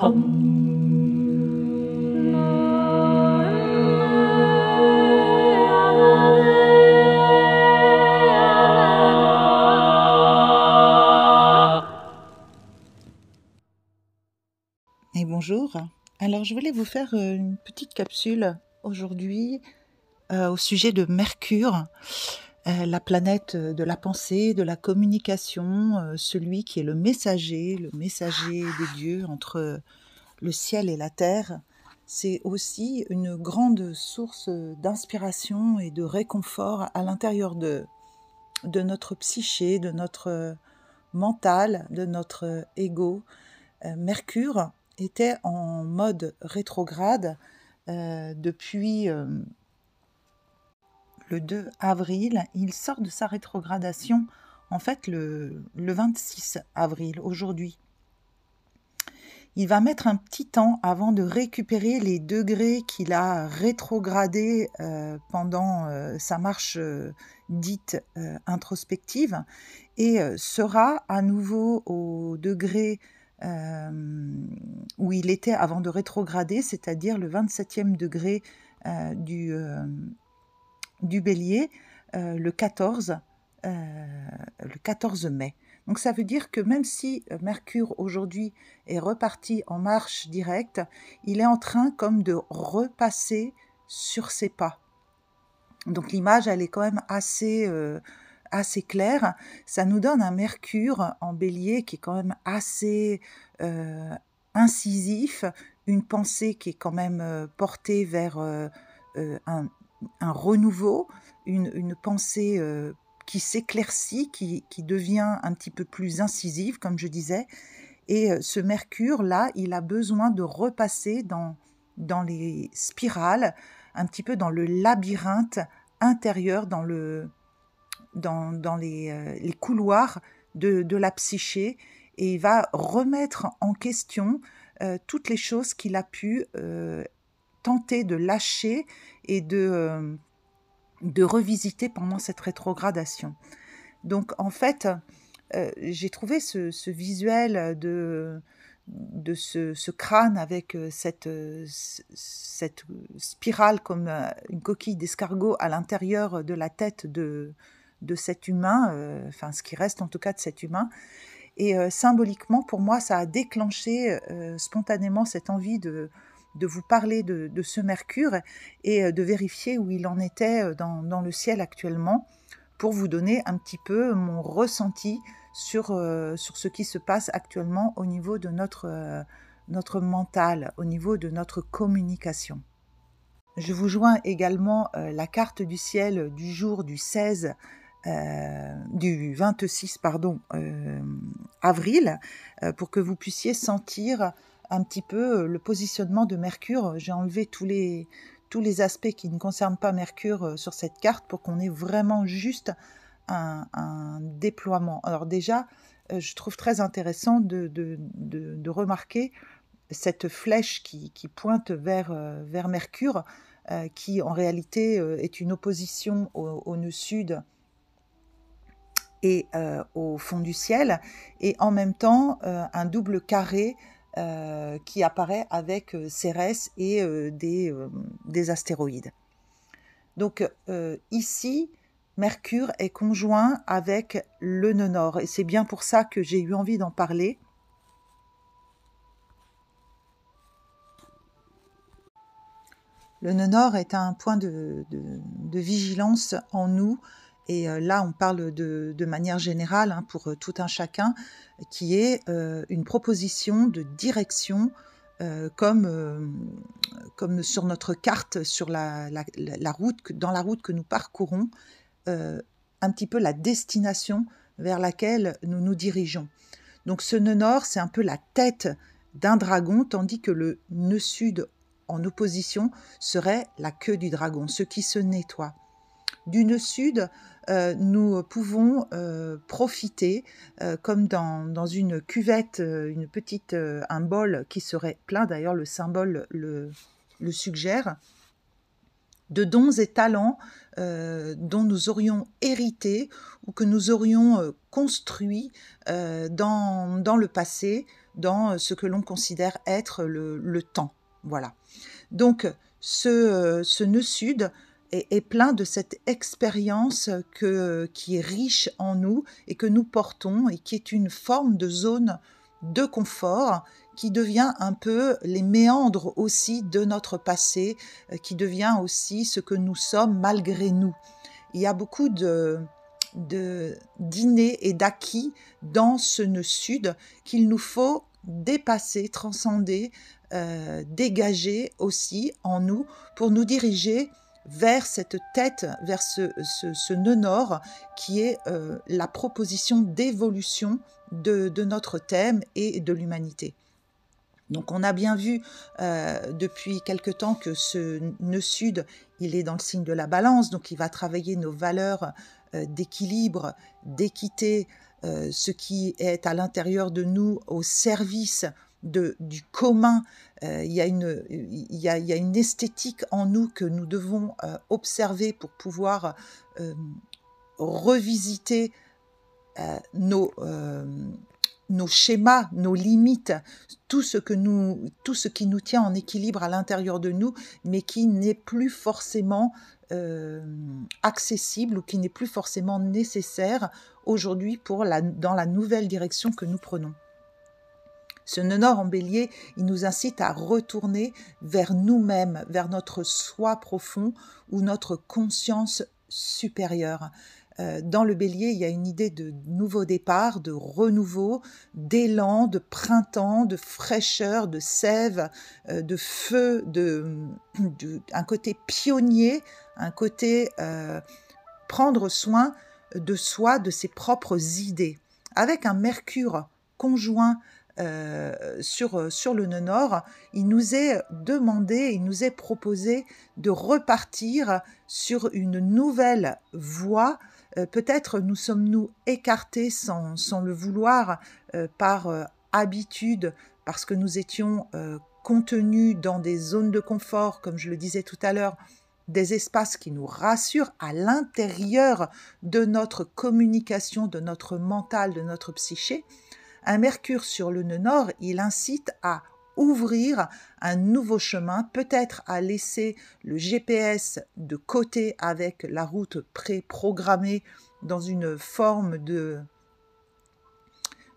Hum. Et bonjour. Alors je voulais vous faire euh, une petite capsule aujourd'hui euh, au sujet de Mercure. Euh, la planète euh, de la pensée, de la communication, euh, celui qui est le messager, le messager des dieux entre le ciel et la terre. C'est aussi une grande source d'inspiration et de réconfort à l'intérieur de, notre psyché, de notre mental, de notre ego. Mercure était en mode rétrograde depuis le 2 avril. Il sort de sa rétrogradation, en fait, le, le 26 avril, aujourd'hui. Il va mettre un petit temps avant de récupérer les degrés qu'il a rétrogradés euh, pendant euh, sa marche euh, dite introspective et sera à nouveau au degré où il était avant de rétrograder, c'est-à-dire le 27e degré du du bélier euh, le, 14, euh, le 14 mai. Donc ça veut dire que même si euh, Mercure aujourd'hui est reparti en marche directe, il est en train comme de repasser sur ses pas. Donc l'image, elle est quand même assez, assez claire. Ça nous donne un Mercure en bélier qui est quand même assez incisif, une pensée qui est quand même portée vers un, un renouveau, une, pensée euh, qui s'éclaircit, qui, devient un petit peu plus incisive, comme je disais. Et euh, ce Mercure-là, il a besoin de repasser dans, dans les spirales, un petit peu dans le labyrinthe intérieur, dans, le, dans, euh, les, couloirs de, la psyché. Et il va remettre en question toutes les choses qu'il a pu tenter de lâcher et de, euh, de revisiter pendant cette rétrogradation. Donc en fait, euh, j'ai trouvé ce, visuel de, de ce, crâne avec euh, cette, cette spirale comme une coquille d'escargot à l'intérieur de la tête de, de cet humain, enfin ce qui reste en tout cas de cet humain. Et symboliquement, pour moi, ça a déclenché spontanément cette envie de, de vous parler de, ce Mercure et euh, de vérifier où il en était euh, dans, le ciel actuellement pour vous donner un petit peu mon ressenti sur, euh, sur ce qui se passe actuellement au niveau de notre, notre mental, au niveau de notre communication. Je vous joins également la carte du ciel du jour du 16 du 26 pardon, avril pour que vous puissiez sentir un petit peu euh, le positionnement de Mercure. J'ai enlevé tous les, tous les aspects qui ne concernent pas Mercure euh, sur cette carte pour qu'on ait vraiment juste un, déploiement. Alors déjà, euh, je trouve très intéressant de, remarquer cette flèche qui, pointe vers, vers Mercure, qui en réalité est une opposition au, au nœud sud et au fond du ciel, et en même temps un double carré euh, qui apparaît avec euh, Cérès et euh, des, astéroïdes. Donc ici, Mercure est conjoint avec le nœud nord et c'est bien pour ça que j'ai eu envie d'en parler. Le nœud nord est un point de vigilance en nous et euh, là, on parle de, manière générale hein, pour euh, tout un chacun, qui est euh, une proposition de direction comme, sur notre carte, sur dans la route que nous parcourons, un petit peu la destination vers laquelle nous nous dirigeons. Donc ce nœud nord, c'est un peu la tête d'un dragon, tandis que le nœud sud en opposition serait la queue du dragon, ce qui se nettoie du nœud sud, euh, nous pouvons euh, profiter, euh, comme dans, une cuvette, une petite, un bol qui serait plein, d'ailleurs le symbole le, suggère, de dons et talents dont nous aurions hérité ou que nous aurions construit dans, le passé, dans ce que l'on considère être le, temps. Voilà. Donc, ce, ce nœud sud est, plein de cette expérience que, qui est riche en nous et que nous portons et qui est une forme de zone de confort qui devient un peu les méandres aussi de notre passé, euh, qui devient aussi ce que nous sommes malgré nous. Il y a beaucoup de, dîners et d'acquis dans ce nœud sud qu'il nous faut dépasser, transcender, euh, dégager aussi en nous pour nous diriger vers cette tête, vers ce, ce, nœud nord qui est euh, la proposition d'évolution de, notre thème et de l'humanité. Donc on a bien vu euh, depuis quelque temps que ce nœud sud, il est dans le signe de la balance, donc il va travailler nos valeurs euh, d'équilibre, d'équité, ce qui est à l'intérieur de nous au service de, du commun. Euh, il, y a une, esthétique en nous que nous devons euh, observer pour pouvoir euh, revisiter nos, schémas, nos limites, tout ce, que nous, tout ce qui nous tient en équilibre à l'intérieur de nous, mais qui n'est plus forcément accessible ou qui n'est plus forcément nécessaire aujourd'hui dans la nouvelle direction que nous prenons. Ce nœud en bélier, il nous incite à retourner vers nous-mêmes, vers notre soi profond ou notre conscience supérieure. Euh, dans le bélier, il y a une idée de nouveau départ, de renouveau, d'élan, de printemps, de fraîcheur, de sève, euh, de feu, de, un côté pionnier, un côté euh, prendre soin de soi, de ses propres idées. Avec un Mercure conjoint euh, euh, sur, le nœud nord, il nous est demandé, il nous est proposé de repartir sur une nouvelle voie. Euh, peut-être nous sommes-nous écartés sans, le vouloir par habitude, parce que nous étions contenus dans des zones de confort, comme je le disais tout à l'heure, des espaces qui nous rassurent à l'intérieur de notre communication, de notre mental, de notre psyché un Mercure sur le nœud nord, il incite à ouvrir un nouveau chemin, peut-être à laisser le GPS de côté avec la route préprogrammée dans une forme euh,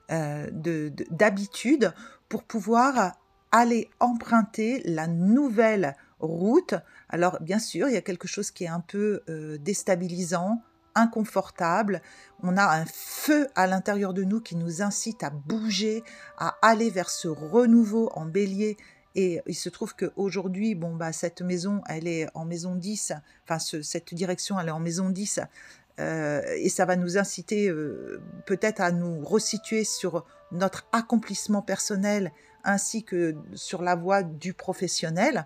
de d'habitude pour pouvoir aller emprunter la nouvelle route. Alors bien sûr, il y a quelque chose qui est un peu euh, déstabilisant, inconfortable, on a un feu à l'intérieur de nous qui nous incite à bouger, à aller vers ce renouveau en bélier. Et il se trouve qu'aujourd'hui, bon, bah, cette maison, elle est en maison 10, enfin cette direction, elle est en maison 10, euh, et ça va nous inciter euh, peut-être à nous resituer sur notre accomplissement personnel ainsi que sur la voie du professionnel.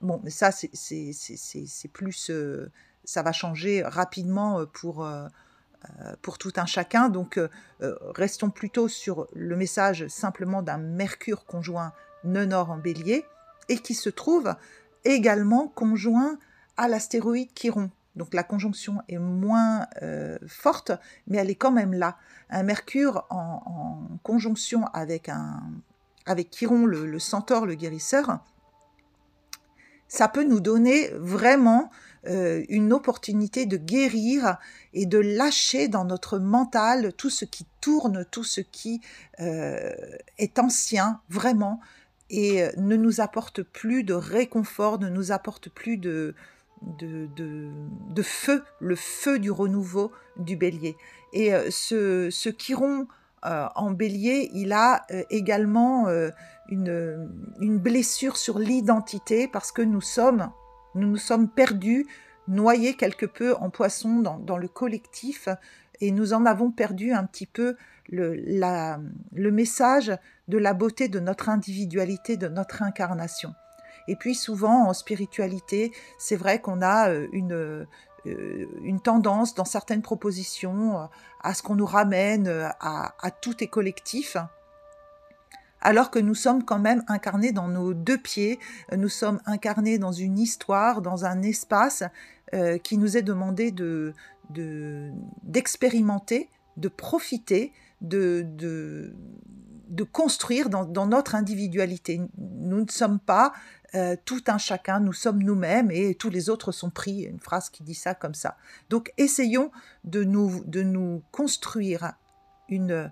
Bon, mais ça, c'est plus... Euh, ça va changer rapidement euh, pour, euh, euh, pour tout un chacun. Donc restons plutôt sur le message simplement d'un Mercure conjoint non en bélier et qui se trouve également conjoint à l'astéroïde Chiron. Donc la conjonction est moins forte, mais elle est quand même là. Un Mercure en, conjonction avec, un, avec Chiron, le, le, centaure, le guérisseur, ça peut nous donner vraiment euh, une opportunité de guérir et de lâcher dans notre mental tout ce qui tourne, tout ce qui euh, est ancien, vraiment, et euh, ne nous apporte plus de réconfort, ne nous apporte plus de, de, feu, le feu du renouveau du bélier. Et ce, ce chiron en bélier, il a également une, une, blessure sur l'identité parce que nous sommes nous nous sommes perdus, noyés quelque peu en poisson dans, le collectif et nous en avons perdu un petit peu le, message de la beauté de notre individualité, de notre incarnation. Et puis souvent en spiritualité, c'est vrai qu'on a euh, euh, une, tendance dans certaines propositions euh, à ce qu'on nous ramène à, à tout est collectif, alors que nous sommes quand même incarnés dans nos deux pieds, nous sommes incarnés dans une histoire, dans un espace euh, qui nous est demandé d'expérimenter, de, profiter, de, de, construire dans, notre individualité. Nous ne sommes pas euh, tout un chacun, nous sommes nous-mêmes et tous les autres sont pris, une phrase qui dit ça comme ça. Donc essayons de nous, de nous construire une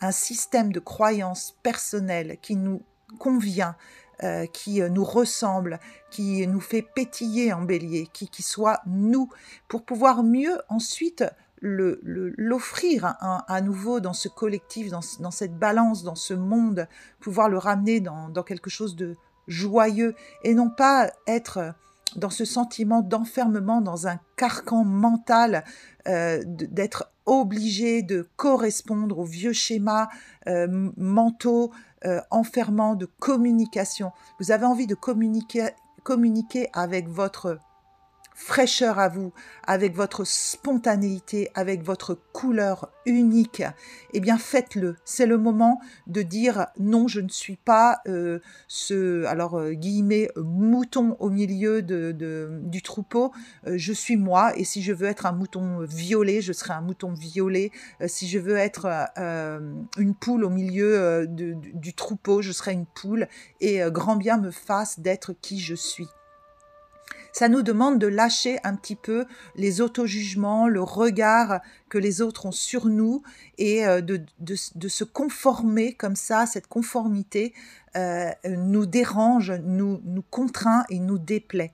un système de croyance personnelle qui nous convient, euh, qui euh, nous ressemble, qui nous fait pétiller en bélier, qui, qui soit nous, pour pouvoir mieux ensuite l'offrir le, le, à, nouveau dans ce collectif, dans, cette balance, dans ce monde, pouvoir le ramener dans, dans quelque chose de joyeux et non pas être dans ce sentiment d'enfermement, dans un carcan mental, euh, d'être obligé de correspondre aux vieux schémas euh, mentaux euh, enfermant de communication. Vous avez envie de communiquer, communiquer avec votre fraîcheur à vous, avec votre spontanéité, avec votre couleur unique, eh bien faites-le. C'est le moment de dire non, je ne suis pas euh, ce, alors euh, guillemets, mouton au milieu de, du troupeau, euh, je suis moi, et si je veux être un mouton violet, je serai un mouton violet, si je veux être une poule au milieu du, troupeau, je serai une poule, et grand bien me fasse d'être qui je suis ça nous demande de lâcher un petit peu les auto-jugements, le regard que les autres ont sur nous et euh, de, se conformer comme ça, cette conformité euh, nous dérange, nous, nous contraint et nous déplaît.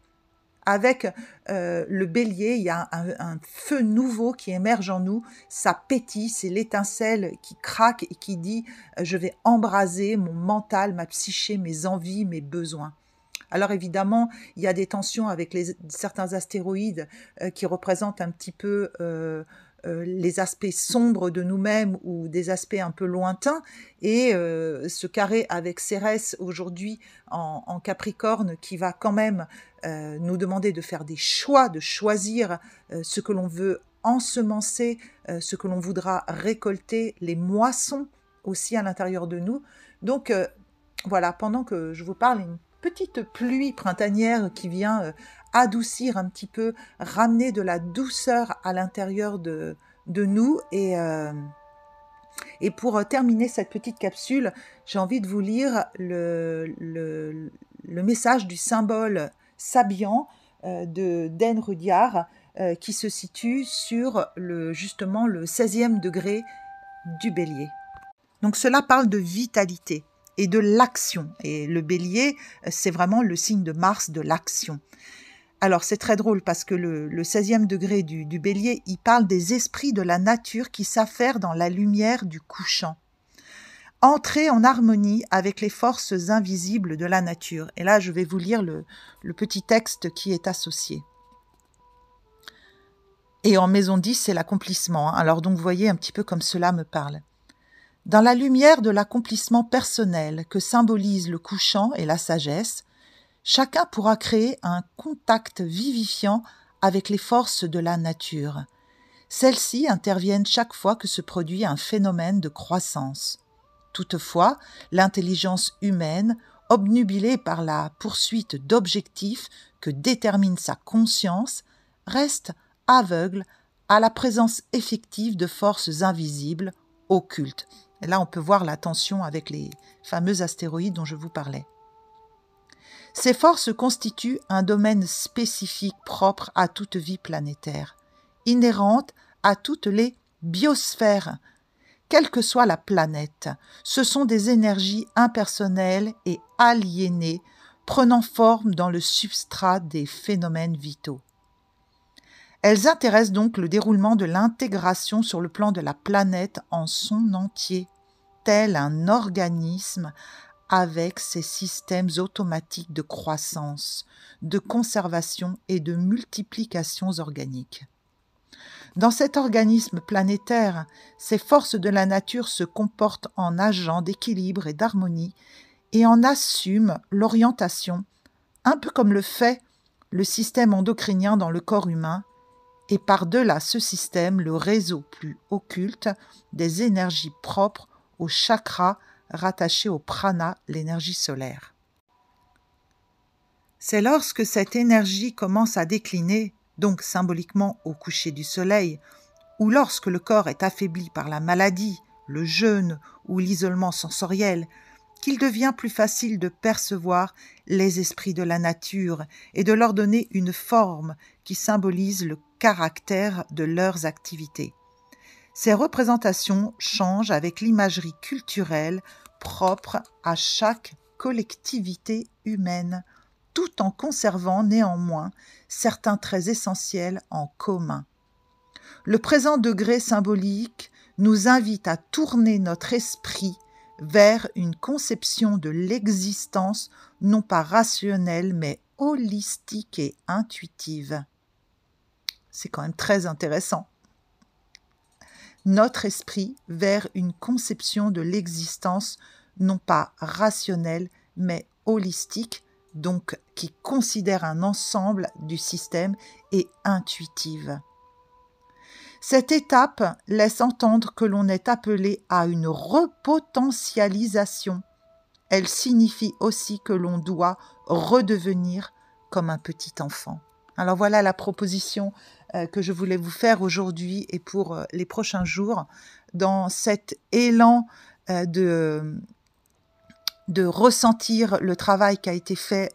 Avec euh, le bélier, il y a un, feu nouveau qui émerge en nous, ça pétille, c'est l'étincelle qui craque et qui dit je vais embraser mon mental, ma psyché, mes envies, mes besoins. Alors évidemment, il y a des tensions avec certains astéroïdes euh, qui représentent un petit peu euh, euh, les aspects sombres de nous-mêmes ou des aspects un peu lointains. Et ce carré avec Cérès aujourd'hui en, Capricorne qui va quand même nous demander de faire des choix, de choisir ce que l'on veut ensemencer, ce que l'on voudra récolter, les moissons aussi à l'intérieur de nous. Donc voilà, pendant que je vous parle, petite pluie printanière qui vient euh, adoucir un petit peu, ramener de la douceur à l'intérieur de, de nous. Et, euh, et pour euh, terminer cette petite capsule, j'ai envie de vous lire le, le, message du symbole sabian de Den Rudyard qui se situe sur le, justement le 16e degré du bélier. Donc cela parle de vitalité, et de l'action. Et le bélier, euh, c'est vraiment le signe de Mars de l'action. Alors c'est très drôle parce que le, 16e degré du, bélier, il parle des esprits de la nature qui s'affairent dans la lumière du couchant. Entrer en harmonie avec les forces invisibles de la nature. Et là, je vais vous lire le, petit texte qui est associé. Et en maison 10, c'est l'accomplissement. Hein. Alors donc, vous voyez un petit peu comme cela me parle. Dans la lumière de l'accomplissement personnel que symbolisent le couchant et la sagesse, chacun pourra créer un contact vivifiant avec les forces de la nature. Celles-ci interviennent chaque fois que se produit un phénomène de croissance. Toutefois, l'intelligence humaine, obnubilée par la poursuite d'objectifs que détermine sa conscience, reste aveugle à la présence effective de forces invisibles, occultes, et là, on peut voir la tension avec les fameux astéroïdes dont je vous parlais. Ces forces constituent un domaine spécifique propre à toute vie planétaire, inhérente à toutes les biosphères, quelle que soit la planète. Ce sont des énergies impersonnelles et aliénées prenant forme dans le substrat des phénomènes vitaux. Elles intéressent donc le déroulement de l'intégration sur le plan de la planète en son entier tel un organisme avec ses systèmes automatiques de croissance, de conservation et de multiplications organiques. Dans cet organisme planétaire, ces forces de la nature se comportent en agents d'équilibre et d'harmonie et en assument l'orientation, un peu comme le fait le système endocrinien dans le corps humain, et par-delà ce système le réseau plus occulte des énergies propres au chakra rattaché au prana, l'énergie solaire. C'est lorsque cette énergie commence à décliner, donc symboliquement au coucher du soleil, ou lorsque le corps est affaibli par la maladie, le jeûne ou l'isolement sensoriel, qu'il devient plus facile de percevoir les esprits de la nature et de leur donner une forme qui symbolise le caractère de leurs activités. Ces représentations changent avec l'imagerie culturelle propre à chaque collectivité humaine, tout en conservant néanmoins certains traits essentiels en commun. Le présent degré symbolique nous invite à tourner notre esprit vers une conception de l'existence non pas rationnelle mais holistique et intuitive. C'est quand même très intéressant notre esprit vers une conception de l'existence non pas rationnelle mais holistique, donc qui considère un ensemble du système et intuitive. Cette étape laisse entendre que l'on est appelé à une repotentialisation. Elle signifie aussi que l'on doit redevenir comme un petit enfant. Alors voilà la proposition euh, que je voulais vous faire aujourd'hui et pour euh, les prochains jours dans cet élan euh, de de ressentir le travail qui a été fait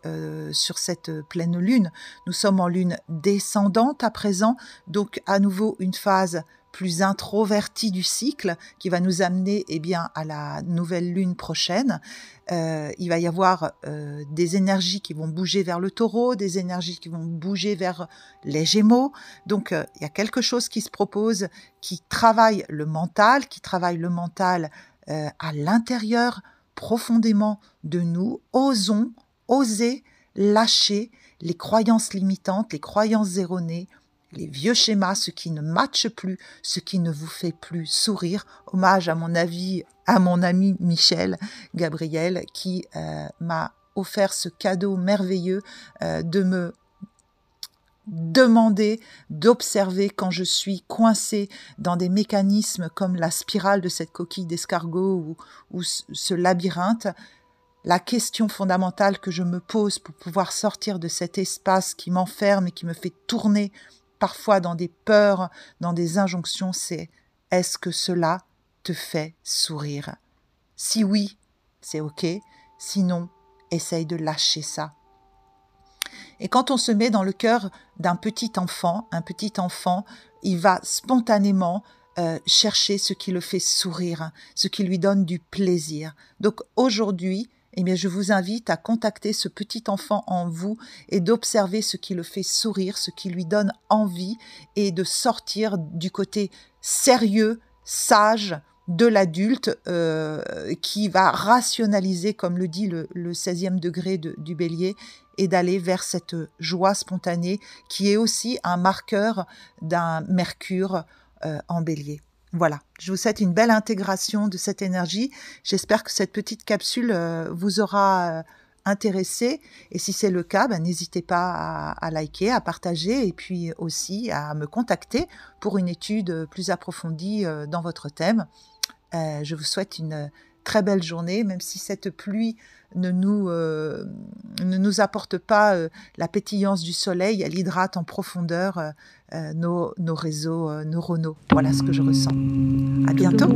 sur cette pleine lune. Nous sommes en lune descendante à présent, donc à nouveau une phase plus introverti du cycle qui va nous amener eh bien à la nouvelle lune prochaine. Euh, il va y avoir euh, des énergies qui vont bouger vers le taureau, des énergies qui vont bouger vers les gémeaux. Donc euh, il y a quelque chose qui se propose, qui travaille le mental, qui travaille le mental à l'intérieur profondément de nous. Osons, oser lâcher les croyances limitantes, les croyances erronées, les vieux schémas, ce qui ne matche plus, ce qui ne vous fait plus sourire. Hommage à mon avis, à mon ami Michel Gabriel qui euh, m'a offert ce cadeau merveilleux euh, de me demander d'observer quand je suis coincée dans des mécanismes comme la spirale de cette coquille d'escargot ou ce labyrinthe. La question fondamentale que je me pose pour pouvoir sortir de cet espace qui m'enferme et qui me fait tourner parfois dans des peurs, dans des injonctions, c'est est-ce que cela te fait sourire Si oui, c'est OK. Sinon, essaye de lâcher ça. Et quand on se met dans le cœur d'un petit enfant, un petit enfant, il va spontanément euh, chercher ce qui le fait sourire, ce qui lui donne du plaisir. Donc aujourd'hui, eh je vous invite à contacter ce petit enfant en vous et d'observer ce qui le fait sourire, ce qui lui donne envie et de sortir du côté sérieux, sage de l'adulte euh, qui va rationaliser, comme le dit le, 16e degré du bélier, et d'aller vers cette joie spontanée qui est aussi un marqueur d'un Mercure euh, en bélier. Voilà, je vous souhaite une belle intégration de cette énergie. J'espère que cette petite capsule euh, vous aura euh, intéressé. Et si c'est le cas, ben, n'hésitez pas à, à, liker, à partager et puis aussi à me contacter pour une étude plus approfondie euh, dans votre thème. je vous souhaite une très belle journée, même si cette pluie ne nous, euh, ne nous apporte pas euh, la pétillance du soleil, elle hydrate en profondeur euh, nos, nos, réseaux neuronaux. Voilà ce que je ressens. À bientôt.